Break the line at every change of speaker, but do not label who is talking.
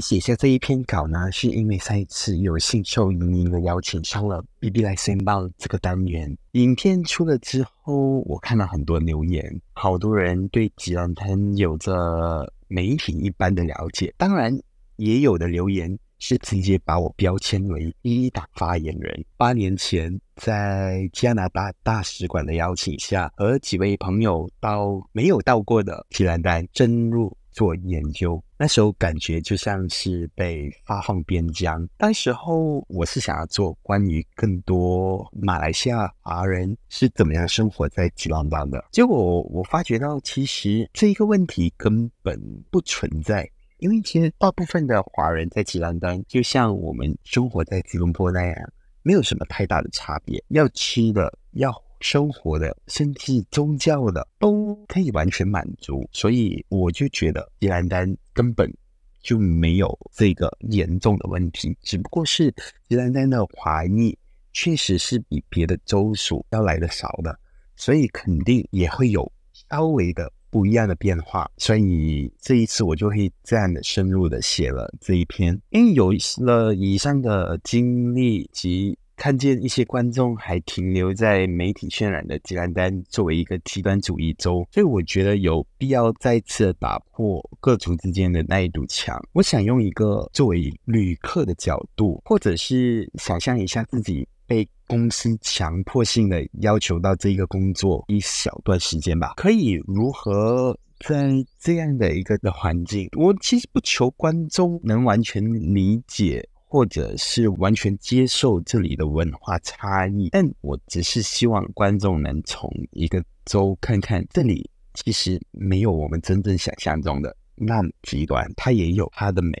写下这一篇稿呢，是因为上一次有幸受盈盈的邀请上了《B B 来深报》这个单元。影片出了之后，我看了很多留言，好多人对吉兰丹有着媒体一般的了解，当然也有的留言是直接把我标签为一党发言人。八年前，在加拿大大使馆的邀请下，和几位朋友到没有到过的吉兰丹深入。做研究，那时候感觉就像是被发放边疆。那时候我是想要做关于更多马来西亚华人是怎么样生活在吉隆坡的。结果我发觉到，其实这个问题根本不存在，因为其实大部分的华人在吉兰丹，就像我们生活在吉隆坡那样，没有什么太大的差别。要吃的，要生活的，甚至宗教的，都可以完全满足，所以我就觉得伊兰丹根本就没有这个严重的问题，只不过是伊兰丹的华裔确实是比别的州属要来的少的，所以肯定也会有稍微的不一样的变化，所以这一次我就会这样的深入的写了这一篇，因为有了以上的经历及。看见一些观众还停留在媒体渲染的吉兰丹作为一个极端主义州，所以我觉得有必要再次打破各族之间的那一堵墙。我想用一个作为旅客的角度，或者是想象一下自己被公司强迫性的要求到这个工作一小段时间吧，可以如何在这样的一个的环境？我其实不求观众能完全理解。或者是完全接受这里的文化差异，但我只是希望观众能从一个州看看，这里其实没有我们真正想象中的那么极端，它也有它的美。